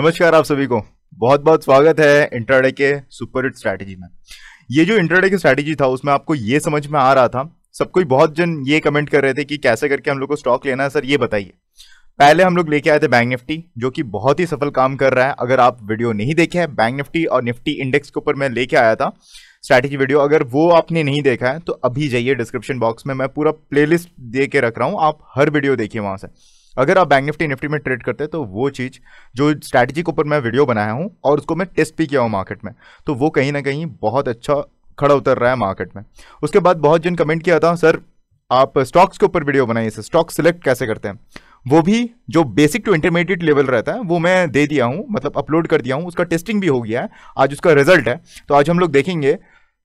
नमस्कार आप सभी को बहुत बहुत स्वागत है इंटरडे के सुपर हिट स्ट्रैटेजी में ये जो इंटरडे की स्ट्रैटेजी था उसमें आपको ये समझ में आ रहा था सब कोई बहुत जन ये कमेंट कर रहे थे कि कैसे करके हम लोग को स्टॉक लेना है सर ये बताइए पहले हम लोग लेके आए थे बैंक निफ्टी जो कि बहुत ही सफल काम कर रहा है अगर आप वीडियो नहीं देखे हैं बैंक निफ्टी और निफ्टी इंडेक्स के ऊपर मैं लेके आया था स्ट्रैटेजी वीडियो अगर वो आपने नहीं देखा है तो अभी जाइए डिस्क्रिप्शन बॉक्स में मैं पूरा प्लेलिस्ट दे के रख रहा हूँ आप हर वीडियो देखिए वहाँ से अगर आप बैंक निफ्टी निफ्टी में ट्रेड करते हैं तो वो चीज़ जो स्ट्रैटेजी के ऊपर मैं वीडियो बनाया हूँ और उसको मैं टेस्ट भी किया हूँ मार्केट में तो वो कहीं ना कहीं बहुत अच्छा खड़ा उतर रहा है मार्केट में उसके बाद बहुत जिन कमेंट किया था सर आप स्टॉक्स के ऊपर वीडियो बनाइए सर स्टॉक सिलेक्ट कैसे करते हैं वो भी जो बेसिक टू इंटरमीडिएट लेवल रहता है वो मैं दे दिया हूँ मतलब अपलोड कर दिया हूँ उसका टेस्टिंग भी हो गया है आज उसका रिजल्ट है तो आज हम लोग देखेंगे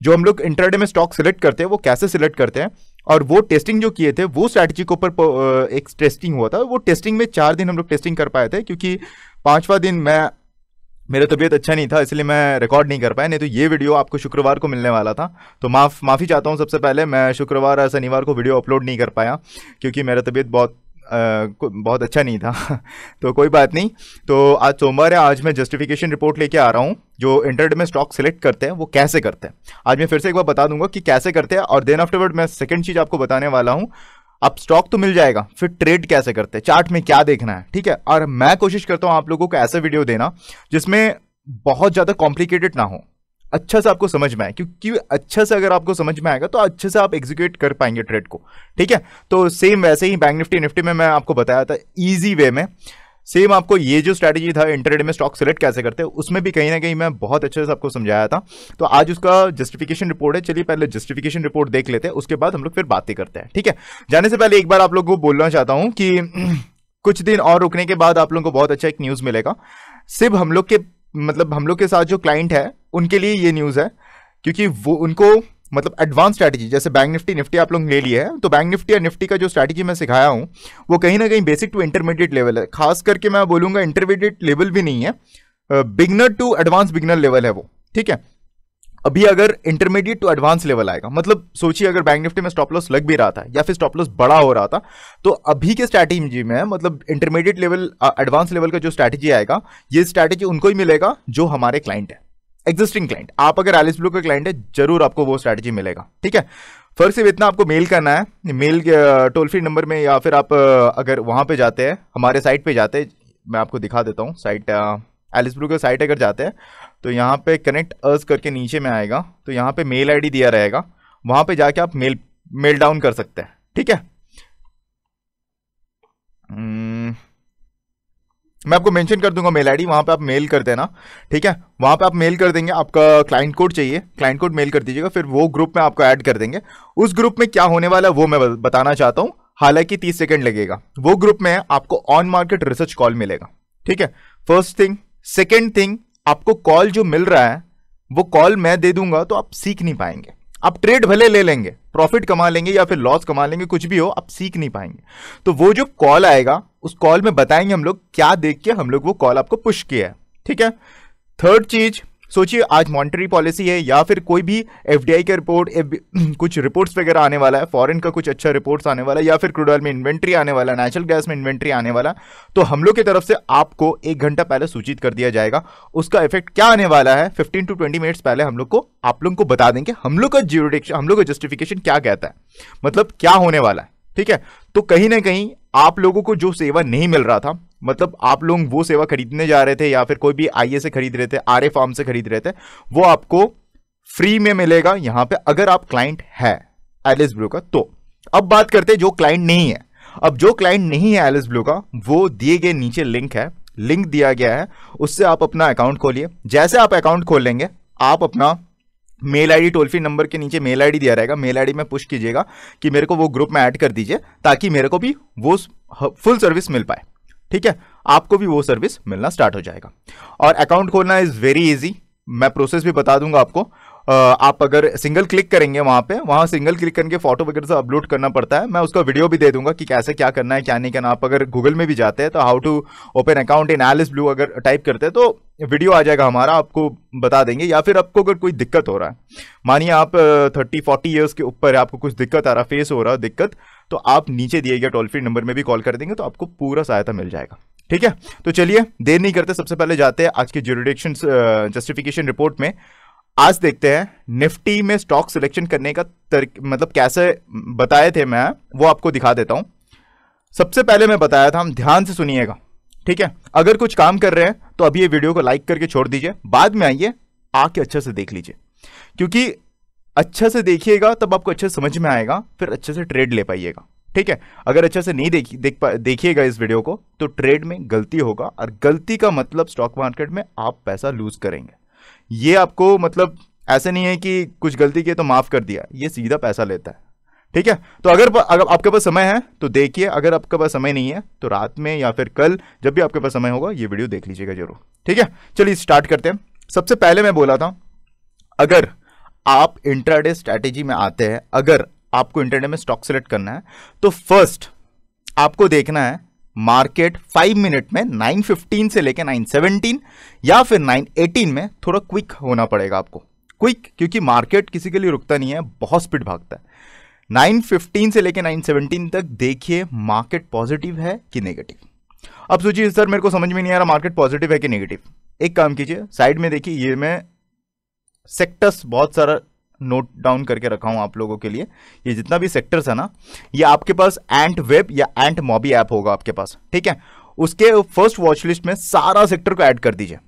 जो हम लोग इंटरडे में स्टॉक सिलेक्ट करते हैं वो कैसे सिलेक्ट करते हैं और वो टेस्टिंग जो किए थे वो स्ट्रैटेजी के ऊपर एक टेस्टिंग हुआ था वो टेस्टिंग में चार दिन हम लोग टेस्टिंग कर पाए थे क्योंकि पाँचवा दिन मैं मेरा तबीयत अच्छा नहीं था इसलिए मैं रिकॉर्ड नहीं कर पाया नहीं तो ये वीडियो आपको शुक्रवार को मिलने वाला था तो माफ़ माफ़ी चाहता हूँ सबसे पहले मैं शुक्रवार और शनिवार को वीडियो अपलोड नहीं कर पाया क्योंकि मेरा तबीयत बहुत बहुत अच्छा नहीं था तो कोई बात नहीं तो आज सोमवार है आज मैं जस्टिफिकेशन रिपोर्ट लेके आ रहा हूँ जो इंटरनेट में स्टॉक सेलेक्ट करते हैं वो कैसे करते हैं आज मैं फिर से एक बार बता दूंगा कि कैसे करते हैं और देन आफ्टरवर्ड मैं सेकेंड चीज़ आपको बताने वाला हूँ आप स्टॉक तो मिल जाएगा फिर ट्रेड कैसे करते हैं चार्ट में क्या देखना है ठीक है और मैं कोशिश करता हूँ आप लोगों को ऐसा वीडियो देना जिसमें बहुत ज़्यादा कॉम्प्लिकेटेड ना हो अच्छा से आपको समझ में आए क्योंकि अच्छा से अगर आपको समझ में आएगा तो अच्छे से आप एग्जीक्यूट कर पाएंगे ट्रेड को ठीक है तो सेम वैसे ही बैंक निफ्टी निफ्टी में मैं आपको बताया था ईजी वे में सेम आपको ये जो स्ट्रैटेजी था इंटरनेट में स्टॉक सेलेक्ट कैसे करते हैं उसमें भी कहीं ना कहीं मैं बहुत अच्छे से आपको समझाया था तो आज उसका जस्टिफिकेशन रिपोर्ट है चलिए पहले जस्टिफिकेशन रिपोर्ट देख लेते हैं उसके बाद हम लोग फिर बातें करते हैं ठीक है जाने से पहले एक बार आप लोग को बोलना चाहता हूँ कि कुछ दिन और रुकने के बाद आप लोगों को बहुत अच्छा एक न्यूज़ मिलेगा सिर्फ हम लोग के मतलब हम लोग के साथ जो क्लाइंट है उनके लिए ये न्यूज़ है क्योंकि वो उनको मतलब एडवांस स्ट्रैटेजी जैसे बैंक निफ्टी निफ्टी आप लोग ले लिए है तो बैंक निफ्टी या निफ्टी का जो स्ट्रैटेजी मैं सिखाया हूँ वो कहीं ना कहीं बेसिक टू इंटरमीडिएट लेवल है खास करके मैं बोलूंगा इंटरमीडिएट लेवल भी नहीं है beginner to advance beginner level है वो ठीक है अभी अगर इंटरमीडिएट टू एडवांस लेवल आएगा मतलब सोचिए अगर बैंक निफ्टी में स्टॉप लॉस लग भी रहा था या फिर स्टॉप लॉस बड़ा हो रहा था तो अभी के स्ट्रैटेजी में मतलब इंटरमीडिएट लेवल एडवांस लेवल का जो स्ट्रैटेजी आएगा ये स्ट्रैटेजी उनको ही मिलेगा जो हमारे क्लाइंट है एग्जिस्टिंग क्लाइंट आप अगर एलिस ब्लू का क्लाइंट है जरूर आपको वो स्ट्रैटेजी मिलेगा ठीक है फर्स्ट सिर्फ इतना आपको मेल करना है मेल टोल फ्री नंबर में या फिर आप अगर वहां पे जाते हैं हमारे साइट पे जाते हैं मैं आपको दिखा देता हूँ साइट एलिस ब्लू का साइट अगर जाते हैं तो यहाँ पे कनेक्ट अर्स करके नीचे में आएगा तो यहाँ पे मेल आईडी दिया रहेगा वहां पे जाके आप मेल मेल डाउन कर सकते हैं ठीक है हम्म, मैं आपको मेंशन कर दूंगा मेल आईडी वहाँ पे आप मेल कर देना ठीक है वहाँ पे आप मेल कर देंगे आपका क्लाइंट कोड चाहिए क्लाइंट कोड मेल कर दीजिएगा फिर वो ग्रुप में आपको ऐड कर देंगे उस ग्रुप में क्या होने वाला है वो मैं बताना चाहता हूँ हालांकि तीस सेकेंड लगेगा वो ग्रुप में आपको ऑन मार्केट रिसर्च कॉल मिलेगा ठीक है फर्स्ट थिंग सेकेंड थिंग आपको कॉल जो मिल रहा है वो कॉल मैं दे दूंगा तो आप सीख नहीं पाएंगे आप ट्रेड भले ले लेंगे प्रॉफिट कमा लेंगे या फिर लॉस कमा लेंगे कुछ भी हो आप सीख नहीं पाएंगे तो वो जो कॉल आएगा उस कॉल में बताएंगे हम लोग क्या देख के हम लोग वो कॉल आपको पुश किया है ठीक है थर्ड चीज सोचिए आज मॉनिटरी पॉलिसी है या फिर कोई भी एफ डी का रिपोर्ट कुछ रिपोर्ट्स वगैरह आने वाला है फॉरेन का कुछ अच्छा रिपोर्ट्स आने वाला है या फिर क्रूड ऑयल में इन्वेंट्री आने वाला है नेचुरल गैस में इन्वेंट्री आने वाला तो हम लोग की तरफ से आपको एक घंटा पहले सूचित कर दिया जाएगा उसका इफेक्ट क्या आने वाला है फिफ्टीन टू ट्वेंटी मिनट्स पहले हम लोग को आप लोगों को बता देंगे हम लोग का ज्यूरिडिक्शन हम लोग का जस्टिफिकेशन क्या कहता है मतलब क्या होने वाला है ठीक है तो कहीं ना कहीं आप लोगों को जो सेवा नहीं मिल रहा था मतलब आप लोग वो सेवा खरीदने जा रहे थे या फिर कोई भी आई से खरीद रहे थे आर फार्म से खरीद रहे थे वो आपको फ्री में मिलेगा यहाँ पे अगर आप क्लाइंट है एलिस ब्लू का तो अब बात करते हैं जो क्लाइंट नहीं है अब जो क्लाइंट नहीं है एलिस ब्लू का वो दिए गए नीचे लिंक है लिंक दिया गया है उससे आप अपना अकाउंट खोलिए जैसे आप अकाउंट खोलेंगे आप अपना mail ID toll free number के नीचे मेल आईडी दिया रहेगा मेल आईडी में पुश कीजिएगा कि मेरे को वो ग्रुप में ऐड कर दीजिए ताकि मेरे को भी वो फुल सर्विस मिल पाए ठीक है आपको भी वो सर्विस मिलना स्टार्ट हो जाएगा और अकाउंट खोलना इज़ वेरी ईजी मैं प्रोसेस भी बता दूंगा आपको आप अगर सिंगल क्लिक करेंगे वहां पे वहां सिंगल क्लिक करके फोटो वगैरह से अपलोड करना पड़ता है मैं उसका वीडियो भी दे दूंगा कि कैसे क्या करना है क्या नहीं करना आप अगर गूगल में भी जाते हैं तो how to open account in Alice Blue अगर टाइप करते हैं तो वीडियो आ जाएगा हमारा आपको बता देंगे या फिर आपको अगर कोई दिक्कत हो रहा है मानिए आप थर्टी फोर्टी ईयर्स के ऊपर आपको कुछ दिक्कत आ रहा फेस हो रहा है दिक्कत तो आप नीचे दिए गए टोल फ्री नंबर में भी कॉल कर देंगे तो आपको पूरा सहायता मिल जाएगा ठीक है तो चलिए देर नहीं करते सबसे पहले जाते हैं आज के जुडिडिक्शन जस्टिफिकेशन रिपोर्ट में आज देखते हैं निफ्टी में स्टॉक सिलेक्शन करने का तर, मतलब कैसे बताए थे मैं वो आपको दिखा देता हूं सबसे पहले मैं बताया था हम ध्यान से सुनिएगा ठीक है अगर कुछ काम कर रहे हैं तो अभी ये वीडियो को लाइक करके छोड़ दीजिए बाद में आइए आके अच्छे से देख लीजिए क्योंकि अच्छा से देखिएगा तब आपको अच्छे से समझ में आएगा फिर अच्छे से ट्रेड ले पाइएगा ठीक है अगर अच्छे से नहीं देखिए देख देखिएगा इस वीडियो को तो ट्रेड में गलती होगा और गलती का मतलब स्टॉक मार्केट में आप पैसा लूज करेंगे ये आपको मतलब ऐसे नहीं है कि कुछ गलती की तो माफ़ कर दिया ये सीधा पैसा लेता है ठीक है तो अगर अगर आपके पास समय है तो देखिए अगर आपके पास समय नहीं है तो रात में या फिर कल जब भी आपके पास समय होगा ये वीडियो देख लीजिएगा जरूर ठीक है चलिए स्टार्ट करते हैं सबसे पहले मैं बोला था अगर आप इंट्राडे स्ट्रैटेजी में आते हैं अगर आपको इंटरनेट में स्टॉक सेलेक्ट करना है तो फर्स्ट आपको देखना है मार्केट फाइव मिनट में नाइन फिफ्टीन से लेकर नाइन सेवनटीन या फिर नाइन एटीन में थोड़ा क्विक होना पड़ेगा आपको क्विक क्योंकि मार्केट किसी के लिए रुकता नहीं है बहुत स्पीड भागता है नाइन फिफ्टीन से लेकर नाइन सेवनटीन तक देखिए मार्केट पॉजिटिव है कि नेगेटिव अब सोचिए सर मेरे को समझ में नहीं आ रहा मार्केट पॉजिटिव है कि नेगेटिव एक काम कीजिए साइड में देखिए ये मैं सेक्टर्स बहुत सारा नोट डाउन करके रखा हूं आप लोगों के लिए ये जितना भी सेक्टर्स है ना ये आपके पास एंट वेब या एंट मॉबी ऐप होगा आपके पास ठीक है उसके फर्स्ट वॉच लिस्ट में सारा सेक्टर को ऐड कर दीजिए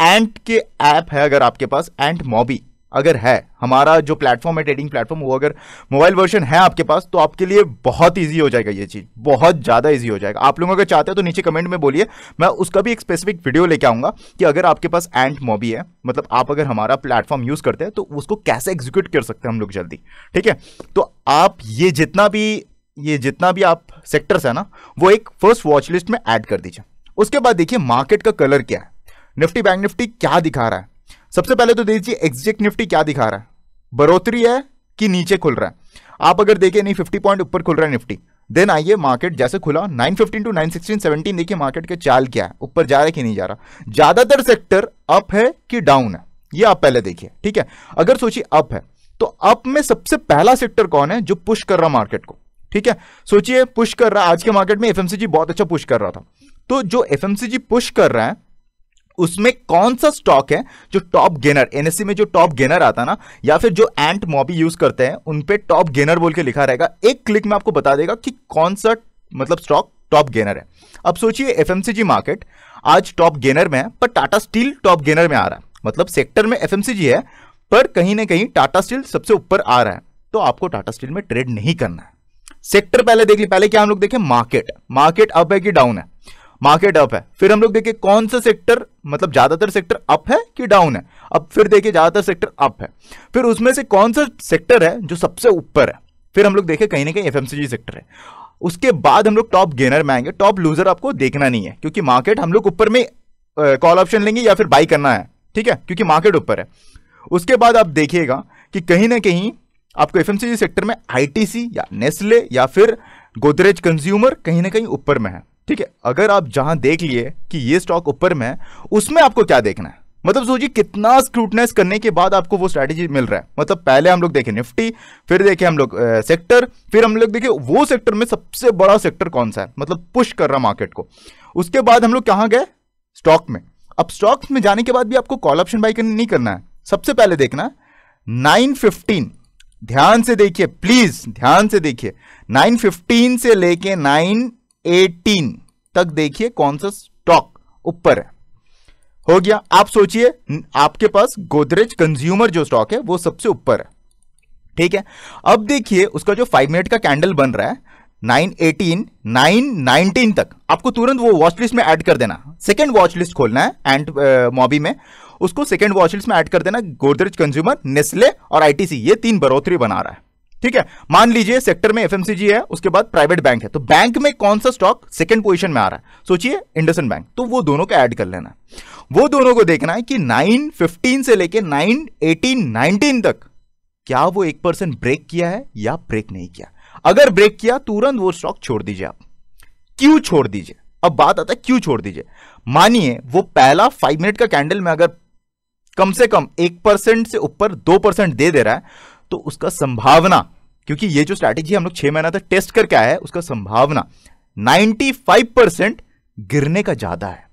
एंट के ऐप है अगर आपके पास एंट मॉबी अगर है हमारा जो प्लेटफॉर्म है ट्रेडिंग प्लेटफॉर्म वो अगर मोबाइल वर्जन है आपके पास तो आपके लिए बहुत ईजी हो जाएगा ये चीज़ बहुत ज़्यादा ईजी हो जाएगा आप लोग अगर चाहते हैं तो नीचे कमेंट में बोलिए मैं उसका भी एक स्पेसिफिक वीडियो लेके आऊंगा कि अगर आपके पास एंड मोबी है मतलब आप अगर हमारा प्लेटफॉर्म यूज़ करते हैं तो उसको कैसे एग्जीक्यूट कर सकते हैं हम लोग जल्दी ठीक है तो आप ये जितना भी ये जितना भी आप सेक्टर्स है ना वो एक फर्स्ट वॉच लिस्ट में एड कर दीजिए उसके बाद देखिए मार्केट का कलर क्या है निफ्टी बैंक निफ्टी क्या दिखा रहा है सबसे पहले तो देखिए एग्जेक्ट निफ्टी क्या दिखा रहा है बढ़ोतरी है कि नीचे खुल रहा है आप अगर देखिए नहीं फिफ्टी पॉइंट ऊपर खुल रहा है निफ्टी देन आइए मार्केट जैसे खुला 915 टू 916 17 देखिए मार्केट के चाल क्या है ऊपर जा रहा है कि नहीं जा रहा ज्यादातर सेक्टर अप है कि डाउन है ये आप पहले देखिए ठीक है अगर सोचिए अप है तो अप में सबसे पहला सेक्टर कौन है जो पुश कर रहा मार्केट को ठीक है सोचिए पुश कर रहा आज के मार्केट में एफएमसीजी बहुत अच्छा पुश कर रहा था तो जो एफएमसीजी पुश कर रहा है उसमें कौन सा स्टॉक है जो टॉप गेनर एनएससी में जो टॉप गेनर आता ना या फिर जो एंट मॉबी यूज करते हैं उन पे टॉप गेनर बोल के लिखा रहेगा एक क्लिक में आपको बता देगा कि कौन सा मतलब स्टॉक टॉप गेनर है अब सोचिए एफएमसीजी मार्केट आज टॉप गेनर में है पर टाटा स्टील टॉप गेनर में आ रहा है मतलब सेक्टर में एफएमसीजी है पर कहीं ना कहीं टाटा स्टील सबसे ऊपर आ रहा है तो आपको टाटा स्टील में ट्रेड नहीं करना है सेक्टर पहले देख ली पहले क्या हम लोग देखें मार्केट मार्केट अप है कि डाउन है मार्केट अप है फिर हम लोग देखिए कौन सा सेक्टर मतलब ज्यादातर सेक्टर अप है कि डाउन है अब फिर देखिए ज्यादातर सेक्टर अप है फिर उसमें से कौन सा सेक्टर है जो सबसे ऊपर है फिर हम लोग देखे कहीं ना कहीं एफ सेक्टर है उसके बाद हम लोग टॉप गेनर में आएंगे टॉप लूजर आपको देखना नहीं है क्योंकि मार्केट हम लोग ऊपर में कॉल ऑप्शन लेंगे या फिर बाई करना है ठीक है क्योंकि मार्केट ऊपर है उसके बाद आप देखिएगा कि कहीं ना कहीं आपको एफ सेक्टर में आईटीसी या नेस्ले या फिर गोदरेज कंज्यूमर कहीं ना कहीं ऊपर में है ठीक है अगर आप जहां देख लिए कि ये स्टॉक ऊपर में है उसमें आपको क्या देखना है मतलब सोचिए कितना स्क्रूटनाइज करने के बाद आपको वो स्ट्रेटेजी मिल रहा है मतलब पहले हम लोग देखे निफ्टी फिर देखे हम लोग सेक्टर फिर हम लोग देखे वो सेक्टर में सबसे बड़ा सेक्टर कौन सा है मतलब पुश कर रहा मार्केट को उसके बाद हम लोग कहाँ गए स्टॉक में अब स्टॉक में जाने के बाद भी आपको कॉल ऑप्शन बाई नहीं करना है सबसे पहले देखना नाइन फिफ्टीन ध्यान से देखिए प्लीज ध्यान से देखिए नाइन फिफ्टीन से लेके नाइन 18 तक देखिए कौन सा स्टॉक ऊपर है हो गया आप सोचिए आपके पास गोदरेज कंज्यूमर जो स्टॉक है वो सबसे ऊपर है ठीक है अब देखिए उसका जो फाइव मिनट का कैंडल बन रहा है 918, 919 तक आपको तुरंत वो वॉच लिस्ट में ऐड कर देना सेकेंड वॉच लिस्ट खोलना है एंड मॉबी uh, में उसको सेकेंड वॉच लिस्ट में ऐड कर देना गोदरेज कंज्यूमर नेस्ले और आईटीसी ये तीन बढ़ोतरी बना रहा है ठीक है मान लीजिए सेक्टर में एफएमसीजी है उसके बाद प्राइवेट बैंक है तो बैंक में कौन सा स्टॉक सेकंड पोजीशन में आ रहा है सोचिए इंडसन बैंक तो वो दोनों को ऐड कर लेना वो दोनों को देखना है कि 915 से लेके 918 19 तक क्या वो एक परसेंट ब्रेक किया है या ब्रेक नहीं किया अगर ब्रेक किया तुरंत वो स्टॉक छोड़ दीजिए आप क्यों छोड़ दीजिए अब बात आता है क्यों छोड़ दीजिए मानिए वो पहला फाइव मिनट का कैंडल में अगर कम से कम एक परसेंट से ऊपर दो परसेंट दे दे रहा है तो उसका संभावना क्योंकि ये जो स्ट्रैटेजी हम लोग छह महीना तक टेस्ट करके आया है उसका संभावना 95 परसेंट गिरने का ज्यादा है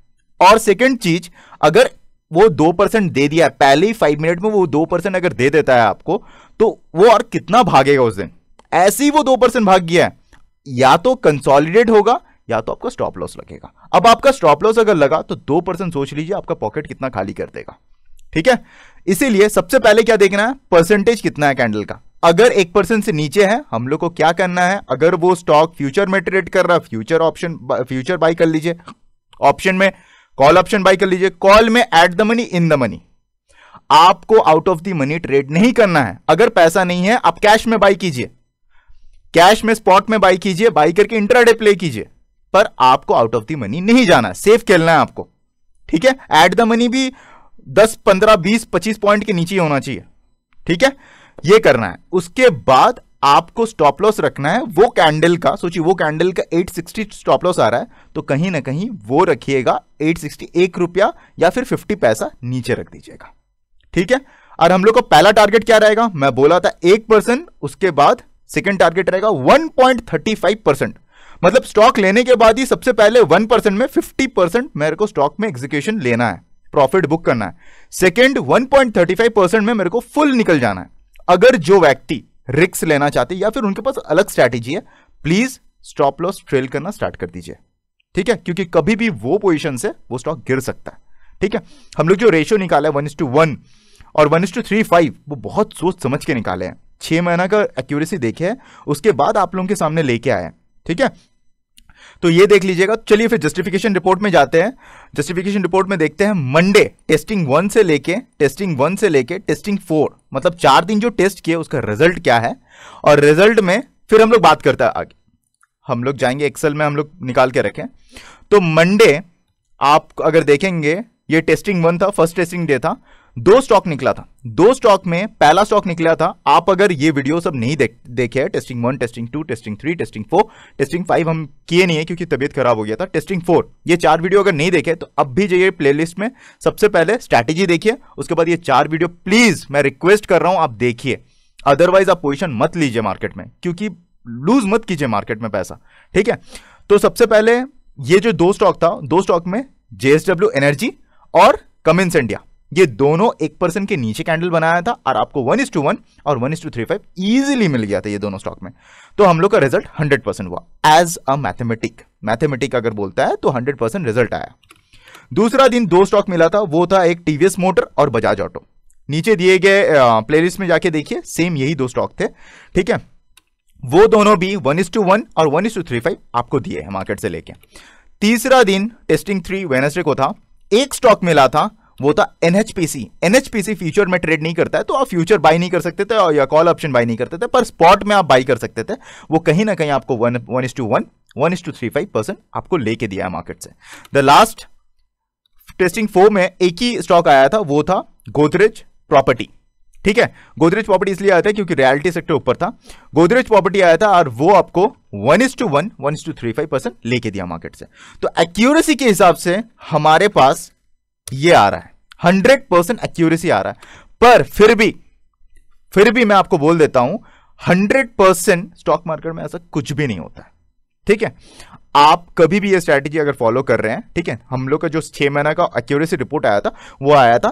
और सेकेंड चीज अगर वो दो परसेंट दे दिया है पहले ही फाइव मिनट में वो दो परसेंट अगर दे देता है आपको तो वो और कितना भागेगा उस दिन ऐसे ही वो दो परसेंट भाग गया है या तो कंसोलिडेट होगा या तो आपका स्टॉप लॉस लगेगा अब आपका स्टॉप लॉस अगर लगा तो दो परसेंट सोच लीजिए आपका पॉकेट कितना खाली कर देगा ठीक है इसीलिए सबसे पहले क्या देखना है परसेंटेज कितना है कैंडल का अगर एक परसेंट से नीचे है हम लोग को क्या करना है अगर वो स्टॉक फ्यूचर में ट्रेड कर रहा है फ्यूचर ऑप्शन फ्यूचर बाई कर लीजिए ऑप्शन में कॉल ऑप्शन बाई कर लीजिए कॉल में at the money in the money आपको out of the money trade नहीं करना है अगर पैसा नहीं है आप कैश में बाई कीजिए कैश में स्पॉट में बाई कीजिए बाई करके इंट्राडे प्ले कीजिए पर आपको आउट ऑफ द मनी नहीं जाना सेफ खेलना है आपको ठीक है एट द मनी भी दस पंद्रह बीस पच्चीस पॉइंट के नीचे होना चाहिए ठीक है ये करना है उसके बाद आपको स्टॉप लॉस रखना है वो कैंडल का सोचिए वो कैंडल का 860 स्टॉप लॉस आ रहा है तो कहीं ना कहीं वो रखिएगा 860 एक रुपया या फिर 50 पैसा नीचे रख दीजिएगा ठीक है और हम लोग का पहला टारगेट क्या रहेगा मैं बोला था एक परसेंट उसके बाद सेकेंड टारगेट रहेगा 1.35 परसेंट मतलब स्टॉक लेने के बाद ही सबसे पहले वन परसेंट में फिफ्टी परसेंट मेरे को स्टॉक में एग्जीक्यूशन लेना है प्रॉफिट बुक करना है सेकेंड 1.35 परसेंट में मेरे को फुल निकल जाना है अगर जो व्यक्ति रिक्स लेना चाहते हैं या फिर उनके पास अलग स्ट्रैटेजी है प्लीज स्टॉप लॉस ट्रेल करना स्टार्ट कर दीजिए ठीक है क्योंकि कभी भी वो पोजिशन से वो स्टॉक गिर सकता है ठीक है हम लोग जो रेशियो निकाला है वन इज टू वन और one is to three five वो बहुत सोच समझ के निकाले हैं छह महीना का एक्यूरेसी देखे है उसके बाद आप लोगों के सामने लेके आए ठीक है तो ये देख लीजिएगा चलिए फिर जस्टिफिकेशन रिपोर्ट में जाते हैं जस्टिफिकेशन रिपोर्ट में देखते हैं मंडे टेस्टिंग वन से लेके टेस्टिंग वन से लेके टेस्टिंग फोर मतलब चार दिन जो टेस्ट किए उसका रिजल्ट क्या है और रिजल्ट में फिर हम लोग बात करते हैं आगे हम लोग जाएंगे एक्सेल में हम लोग निकाल के रखें तो मंडे आप अगर देखेंगे ये टेस्टिंग वन था फर्स्ट टेस्टिंग डे था दो स्टॉक निकला था दो स्टॉक में पहला स्टॉक निकला था आप अगर ये वीडियो सब नहीं देख देखे है testing one testing two testing three testing four testing five हम किए नहीं है क्योंकि तबियत खराब हो गया था टेस्टिंग फोर ये चार वीडियो अगर नहीं देखे तो अब भी जाइए प्लेलिस्ट में सबसे पहले स्ट्रैटेजी देखिए उसके बाद ये चार वीडियो प्लीज मैं रिक्वेस्ट कर रहा हूं आप देखिए अदरवाइज आप पोजिशन मत लीजिए मार्केट में क्योंकि लूज मत कीजिए मार्केट में पैसा ठीक है तो सबसे पहले ये जो दो स्टॉक था दो स्टॉक में जेएसडब्ल्यू एनर्जी और कमिंस इंडिया ये दोनों एक परसेंट के नीचे कैंडल बनाया था और आपको वन इज टू वन और one is to three five easily मिल गया था ये दोनों स्टॉक में तो हम लोग का रिजल्ट हंड्रेड परसेंट हुआ एज अ मैथमेटिक मैथमेटिक अगर बोलता है तो हंड्रेड परसेंट रिजल्ट आया दूसरा दिन दो स्टॉक मिला था वो था एक टीवीएस मोटर और बजाज ऑटो नीचे दिए गए प्लेलिस्ट में जाके देखिए सेम यही दो स्टॉक थे ठीक है वो दोनों भी वन इज टू वन और one is to three five आपको दिए हैं मार्केट से लेके तीसरा दिन टेस्टिंग थ्री वेनसडे को था एक स्टॉक मिला था वो था एनएचपीसी एनएचपीसी फ्यूचर में ट्रेड नहीं करता है तो आप फ्यूचर बाय नहीं कर सकते थे या कॉल ऑप्शन बाई नहीं करते थे पर स्पॉट में आप बाई कर सकते थे वो कहीं ना कहीं आपको one one is to one one is to three five percent आपको लेके दिया है मार्केट से द लास्ट टेस्टिंग फोर में एक ही स्टॉक आया था वो था गोदरेज प्रॉपर्टी ठीक है गोदरेज प्रॉपर्टी इसलिए आया था क्योंकि रियलिटी सेक्टर ऊपर था गोदरेज प्रॉपर्टी आया था और वो आपको one is to one one is to three five percent लेके दिया मार्केट से तो एक्यूरेसी के हिसाब से हमारे पास ये आ रहा है हंड्रेड परसेंट एक्यूरेसी आ रहा है पर फिर भी फिर भी मैं आपको बोल देता हूं हंड्रेड परसेंट स्टॉक मार्केट में ऐसा कुछ भी नहीं होता ठीक है आप कभी भी ये स्ट्रैटेजी अगर फॉलो कर रहे हैं ठीक है हम लोग का जो छह महीना का एक्यूरेसी रिपोर्ट आया था वो आया था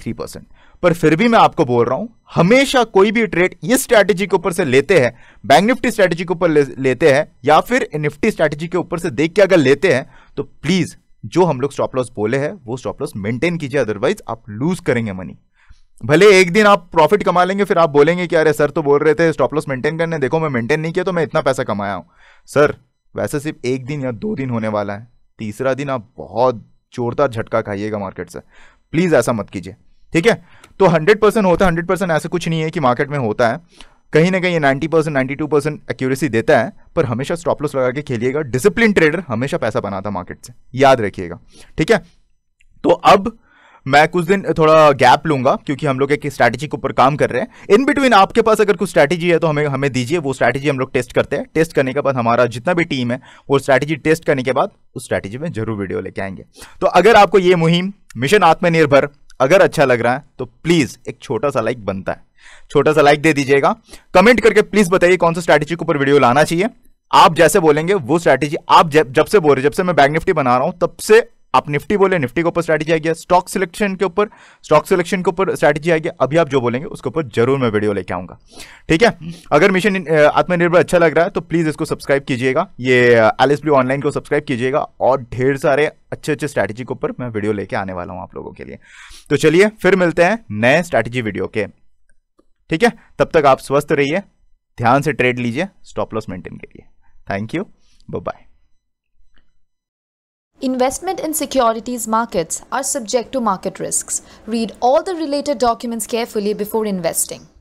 थ्री परसेंट पर फिर भी मैं आपको बोल रहा हूं हमेशा कोई भी ट्रेड इस स्ट्रैटेजी के ऊपर से लेते हैं बैंक निफ्टी स्ट्रैटेजी के ऊपर ले, लेते हैं या फिर निफ्टी स्ट्रैटेजी के ऊपर से देख के अगर लेते हैं तो प्लीज़ जो हम लोग स्टॉप लॉस बोले हैं वो स्टॉप लॉस मेंटेन कीजिए अदरवाइज आप लूज करेंगे मनी भले एक दिन आप प्रॉफिट कमा लेंगे फिर आप बोलेंगे कि अरे सर तो बोल रहे थे स्टॉप लॉस मेंटेन करने देखो मैं मेंटेन नहीं किया तो मैं इतना पैसा कमाया हूं सर वैसे सिर्फ एक दिन या दो दिन होने वाला है तीसरा दिन आप बहुत जोरदार झटका खाइएगा मार्केट से प्लीज़ ऐसा मत कीजिए ठीक है तो 100 परसेंट होता है 100 परसेंट ऐसा कुछ नहीं है कि मार्केट में होता है कहीं ना कहीं ninety percent ninety two percent accuracy देता है पर हमेशा स्टॉप लॉस लगा के खेलिएगा डिसिप्लिन ट्रेडर हमेशा पैसा बनाता मार्केट से याद रखिएगा ठीक है तो अब मैं कुछ दिन थोड़ा गैप लूंगा क्योंकि हम लोग एक स्ट्रैटेजी के ऊपर काम कर रहे हैं इन बिटवीन आपके पास अगर कुछ स्ट्रैटेजी है तो हमें हमें दीजिए वो स्ट्रैटेजी हम लोग टेस्ट करते हैं टेस्ट करने के बाद हमारा जितना भी टीम है वो स्ट्रैटेजी टेस्ट करने के बाद उस स्ट्रैटेजी में जरूर वीडियो लेके आएंगे तो अगर आपको ये मुहिम मिशन आत्मनिर्भर अगर अच्छा लग रहा है तो प्लीज़ एक छोटा सा लाइक बनता है छोटा सा लाइक दे दीजिएगा कमेंट करके प्लीज बताइए कौन सा स्ट्रैटेजी के ऊपर वीडियो लाना चाहिए आप जैसे बोलेंगे वो स्ट्रैटेजी आप जब से बोल रहे जब से मैं बैंक निफ्टी बना रहा हूं तब से आप निफ्टी बोले निफ्टी के ऊपर स्ट्रैटेजी आ गया स्टॉक सिलेक्शन के ऊपर स्टॉक सिलेक्शन के ऊपर स्ट्रैटेजी आ गया अभी आप जो बोलेंगे उसके ऊपर जरूर मैं वीडियो लेके आऊंगा ठीक है अगर मिशन आत्मनिर्भर अच्छा लग रहा है तो प्लीज इसको सब्सक्राइब कीजिएगा ये एल एस ऑनलाइन को सब्सक्राइब कीजिएगा और ढेर सारे अच्छे अच्छे स्ट्रैटेजी के ऊपर मैं वीडियो लेके आने वाला हूँ आप लोगों के लिए तो चलिए फिर मिलते हैं नए स्ट्रैटेजी वीडियो के ठीक है तब तक आप स्वस्थ रहिए ध्यान से ट्रेड लीजिए स्टॉप लॉस मेंटेन करिए thank you bye Investment in securities markets are subject to market risks. Read all the related documents carefully before investing.